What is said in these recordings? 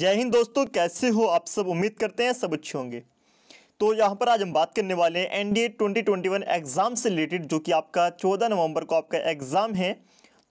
जय हिंद दोस्तों कैसे हो आप सब उम्मीद करते हैं सब अच्छे होंगे तो यहाँ पर आज हम बात करने वाले हैं ट्वेंटी वन एग्ज़ाम से रिलेटेड जो कि आपका 14 नवंबर को आपका एग्ज़ाम है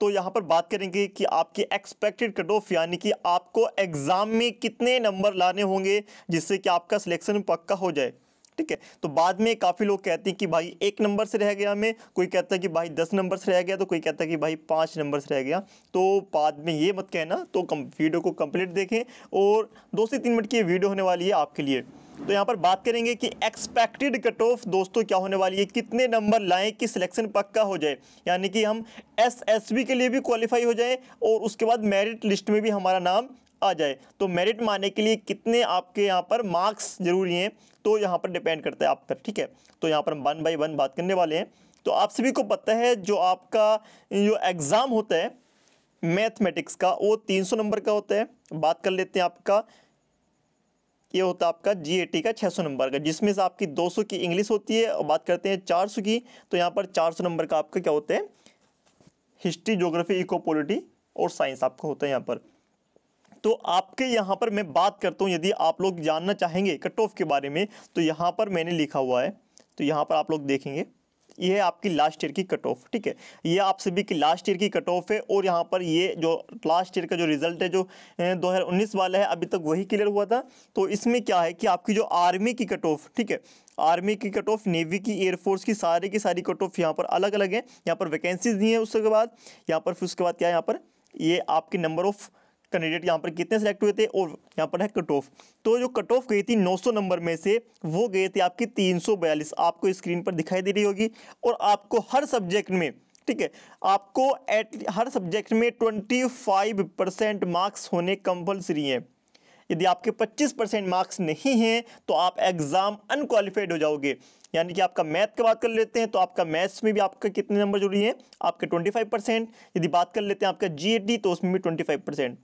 तो यहाँ पर बात करेंगे कि आपकी एक्सपेक्टेड कट ऑफ यानी कि आपको एग्ज़ाम में कितने नंबर लाने होंगे जिससे कि आपका सिलेक्शन पक्का हो जाए ठीक है तो बाद में काफ़ी लोग कहते हैं कि भाई एक नंबर से रह गया हमें कोई कहता है कि भाई दस नंबर से रह गया तो कोई कहता है कि भाई पाँच नंबर से रह गया तो बाद में ये मत कहना तो कम वीडियो को कंप्लीट देखें और दो से तीन मिनट की वीडियो होने वाली है आपके लिए तो यहाँ पर बात करेंगे कि एक्सपेक्टेड कट ऑफ दोस्तों क्या होने वाली है कितने नंबर लाएं कि सिलेक्शन पक्का हो जाए यानी कि हम एसएसबी के लिए भी क्वालिफाई हो जाए और उसके बाद मेरिट लिस्ट में भी हमारा नाम आ जाए तो मेरिट मानने के लिए कितने आपके यहाँ पर मार्क्स जरूरी हैं तो यहाँ पर डिपेंड करता है आप पर ठीक है तो यहाँ पर हम वन बाई वन बात करने वाले हैं तो आप सभी को पता है जो आपका जो एग्ज़ाम होता है मैथमेटिक्स का वो 300 नंबर का होता है बात कर लेते हैं आपका ये होता है आपका टी का 600 नंबर का जिसमें से आपकी 200 की इंग्लिश होती है और बात करते हैं 400 की तो यहाँ पर 400 नंबर का आपका क्या होता है हिस्ट्री जोग्राफी इको पोलिटी और साइंस आपका होता है यहाँ पर तो आपके यहाँ पर मैं बात करता हूँ यदि आप लोग जानना चाहेंगे कट ऑफ के बारे में तो यहाँ पर मैंने लिखा हुआ है तो यहाँ पर आप लोग देखेंगे ये है आपकी लास्ट ईयर की कट ऑफ ठीक है ये आप सभी की लास्ट ईयर की कट ऑफ है और यहाँ पर ये जो लास्ट ईयर का जो रिजल्ट है जो 2019 वाला है अभी तक वही क्लियर हुआ था तो इसमें क्या है कि आपकी जो आर्मी की कट ऑफ ठीक है आर्मी की कट ऑफ नेवी की एयरफोर्स की सारे की सारी कट ऑफ यहाँ पर अलग अलग है यहाँ पर वैकेंसीज दी हैं उसके बाद यहाँ पर फिर उसके बाद क्या है यहाँ पर ये आपके नंबर ऑफ़ कैंडिडेट यहाँ पर कितने सेलेक्ट हुए थे और यहाँ पर है कट ऑफ तो जो कट ऑफ गई थी 900 नंबर में से वो गए थे आपकी 342 आपको स्क्रीन पर दिखाई दे रही होगी और आपको हर सब्जेक्ट में ठीक है आपको एट हर सब्जेक्ट में 25 परसेंट मार्क्स होने कंपलसरी हैं यदि आपके 25 परसेंट मार्क्स नहीं हैं तो आप एग्ज़ाम अनक्वालिफाइड हो जाओगे यानी कि आपका मैथ की बात कर लेते हैं तो आपका मैथ्स में भी आपका कितने नंबर जुड़ी है आपके 25 परसेंट यदि बात कर लेते हैं आपका जीएटी e तो उसमें भी 25 परसेंट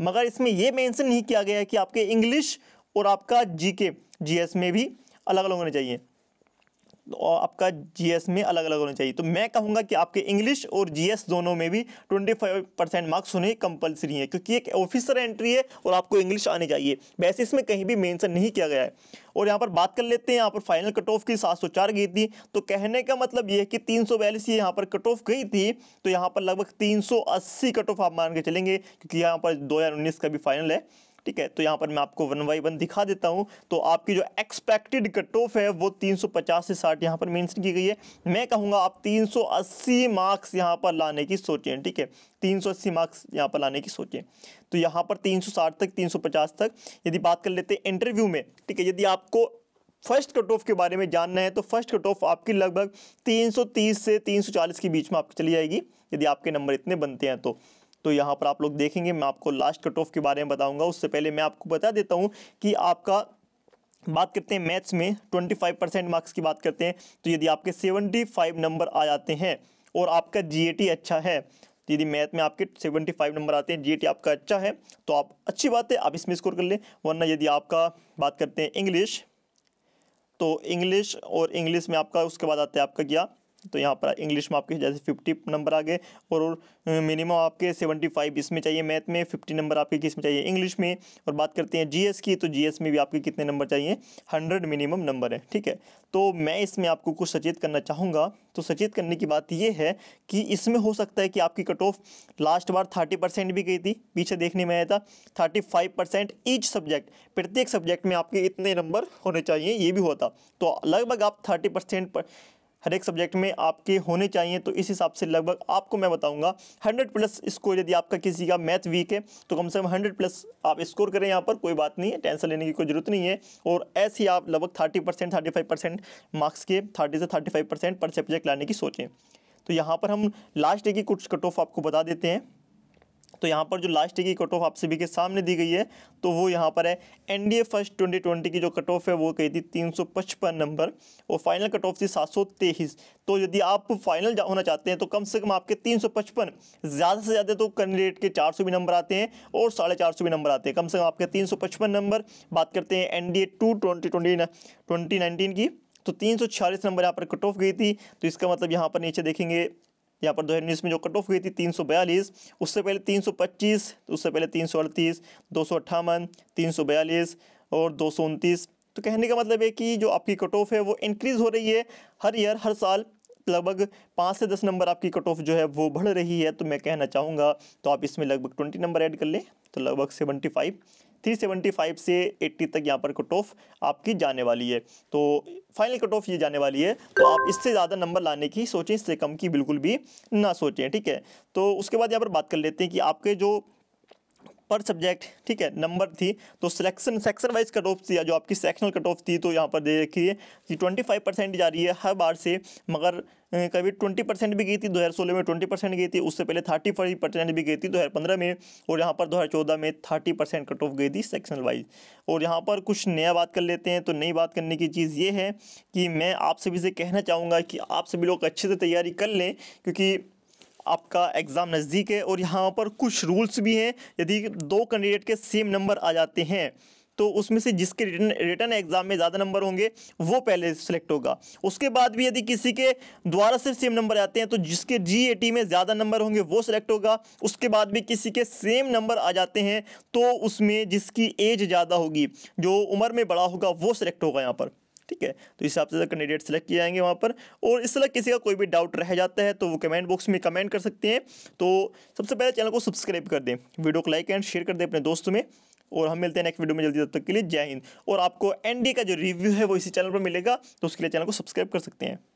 मगर इसमें यह मेंशन नहीं किया गया है कि आपके इंग्लिश और आपका जीके जीएस में भी अलग अलग होने चाहिए और आपका जीएस में अलग अलग होना चाहिए तो मैं कहूँगा कि आपके इंग्लिश और जीएस दोनों में भी 25 परसेंट मार्क्स होने कंपलसरी हैं क्योंकि एक ऑफिसर एंट्री है और आपको इंग्लिश आने चाहिए वैसे इसमें कहीं भी मेंशन नहीं किया गया है और यहाँ पर बात कर लेते हैं यहाँ पर फाइनल कट ऑफ की सात सौ चार गई थी तो कहने का मतलब ये है कि तीन सौ बयालीस ये यहाँ पर कट ऑफ गई थी तो यहाँ पर लगभग अस्सी कट ऑफ आप मान के चलेंगे क्योंकि यहाँ पर उन्नीस का भी फाइनल है ठीक है तो यहाँ पर मैं आपको वन बाई वन दिखा देता हूँ तो आपकी जो एक्सपेक्टेड कट ऑफ है वो 350 से 60 यहाँ पर मेंशन की गई है मैं कहूँगा आप 380 मार्क्स यहाँ पर लाने की सोचें ठीक है 380 मार्क्स यहाँ पर लाने की सोचें तो यहाँ पर 360 तक 350 तक यदि बात कर लेते हैं इंटरव्यू में ठीक है यदि आपको फर्स्ट कट ऑफ के बारे में जानना है तो फर्स्ट कट ऑफ आपकी लगभग तीस से चालीस के बीच में आपकी चली जाएगी यदि आपके नंबर इतने बनते हैं तो तो यहाँ पर आप लोग देखेंगे मैं आपको लास्ट कट ऑफ के बारे में बताऊँगा उससे पहले मैं आपको बता देता हूँ कि आपका बात करते हैं मैथ्स में 25 परसेंट मार्क्स की बात करते हैं तो यदि आपके 75 नंबर आ जाते हैं और आपका जीएटी अच्छा है तो यदि मैथ में आपके 75 नंबर आते हैं जीएटी आपका अच्छा है तो आप अच्छी बात है आप इसमें स्कोर कर लें वरना यदि आपका बात करते हैं इंग्लिश तो इंग्लिश और इंग्लिश में आपका उसके बाद आता है आपका क्या तो यहाँ पर इंग्लिश में आपके जैसे फिफ्टी नंबर आ गए और मिनिमम आपके सेवेंटी फाइव इसमें चाहिए मैथ में फिफ्टी नंबर आपके किस में चाहिए इंग्लिश में और बात करते हैं जीएस की तो जीएस में भी आपके कितने नंबर चाहिए हंड्रेड मिनिमम नंबर है ठीक है तो मैं इसमें आपको कुछ सचेत करना चाहूँगा तो सचेत करने की बात यह है कि इसमें हो सकता है कि आपकी कट ऑफ लास्ट बार थर्टी परसेंट भी गई थी पीछे देखने में आया था thirty five percent each subject प्रत्येक सब्जेक्ट में आपके इतने नंबर होने चाहिए ये भी होता तो लगभग आप थर्टी परसेंट पर हर एक सब्जेक्ट में आपके होने चाहिए तो इस हिसाब से लगभग आपको मैं बताऊंगा 100 प्लस स्कोर यदि आपका किसी का मैथ वीक है तो कम से कम 100 प्लस आप स्कोर करें यहाँ पर कोई बात नहीं है टेंशन लेने की कोई ज़रूरत नहीं है और ऐसे ही आप लगभग thirty percent thirty five percent marks के थर्टी से थर्टी फाइव परसेंट पर सब्जेक्ट लाने की सोचें तो यहाँ पर हम लास्ट डे की कुछ कट ऑफ आपको बता देते हैं तो यहाँ पर जो लास्ट की कट ऑफ आप सभी के सामने दी गई है तो वो यहाँ पर है एनडीए फर्स्ट 2020 की जो कट ऑफ है वो कही थी 355 नंबर और फाइनल कट ऑफ थी 723 तो यदि आप फाइनल होना चाहते हैं तो कम से कम आपके 355 ज़्यादा से ज़्यादा तो कैंडिडेट के 400 भी नंबर आते हैं और साढ़े चार भी नंबर आते हैं कम से कम आपके पचपन नंबर बात करते हैं एन डी टू ट्वेंटी की तो तीन नंबर यहाँ पर कट ऑफ गई थी तो इसका मतलब यहाँ पर नीचे देखेंगे यहाँ पर दो हज़ार उन्नीस में जो कट ऑफ हुई थी तीन सौ बयालीस उससे पहले तीन सौ पच्चीस तो उससे पहले तीन सौ अड़तीस दो सौ अट्ठावन तीन सौ बयालीस और दो सौ उनतीस तो कहने का मतलब है कि जो आपकी कट ऑफ है वो इंक्रीज़ हो रही है हर ईयर हर साल लगभग पाँच से दस नंबर आपकी कट ऑफ जो है वो बढ़ रही है तो मैं कहना चाहूँगा तो आप इसमें लगभग ट्वेंटी नंबर ऐड कर लें तो लगभग सेवेंटी फाइव 375 से 80 तक यहाँ पर कट ऑफ आपकी जाने वाली है तो फाइनल कट ऑफ ये जाने वाली है तो आप इससे ज़्यादा नंबर लाने की सोचें इससे कम की बिल्कुल भी ना सोचें ठीक है तो उसके बाद यहाँ पर बात कर लेते हैं कि आपके जो पर सब्जेक्ट ठीक है नंबर थी तो selection section wise cut off थी जो आपकी सेक्शनल कट ऑफ थी तो यहाँ पर दे रखिए कि ट्वेंटी फाइव परसेंट जा रही है हर बार से मगर कभी ट्वेंटी परसेंट भी गई थी दो हज़ार सोलह में ट्वेंटी परसेंट गई थी उससे पहले थर्टी फाइव परसेंट भी गई थी दो हज़ार पंद्रह में और यहाँ पर दो हज़ार चौदह में थर्टी परसेंट कट ऑफ गई थी सेक्शनल वाइज और यहाँ पर कुछ नया बात कर लेते हैं तो नई बात करने की चीज़ ये है कि मैं आप सभी से कहना चाहूँगा कि आप सभी लोग अच्छे से तैयारी कर लें क्योंकि आपका एग्ज़ाम नज़दीक है और यहाँ पर कुछ रूल्स भी हैं यदि दो कैंडिडेट के सेम नंबर आ जाते हैं तो उसमें से जिसके रिटर्न रिटर्न एग्ज़ाम में ज़्यादा नंबर होंगे वो पहले सेलेक्ट होगा उसके बाद भी यदि किसी के द्वारा सिर्फ सेम नंबर आते हैं तो जिसके जी में ज़्यादा नंबर होंगे वो सेलेक्ट होगा उसके बाद भी किसी के सेम नंबर आ जाते हैं तो उसमें जिसकी एज ज़्यादा होगी जो उम्र में बड़ा होगा वो सिलेक्ट होगा यहाँ पर ठीक है तो इस हिसाब से कैंडिडेट सेलेक्ट किए जाएंगे वहाँ पर और इस तरह किसी का कोई भी डाउट रह जाता है तो वो कमेंट बॉक्स में कमेंट कर सकते हैं तो सबसे पहले चैनल को सब्सक्राइब कर दें वीडियो को लाइक एंड शेयर कर दें अपने दोस्तों में और हम मिलते हैं नेक्स्ट वीडियो में जल्दी तब तक के लिए जय हिंद और आपको एनडी का जो रिव्यू है वो इसी चैनल पर मिलेगा तो उसके लिए चैनल को सब्सक्राइब कर सकते हैं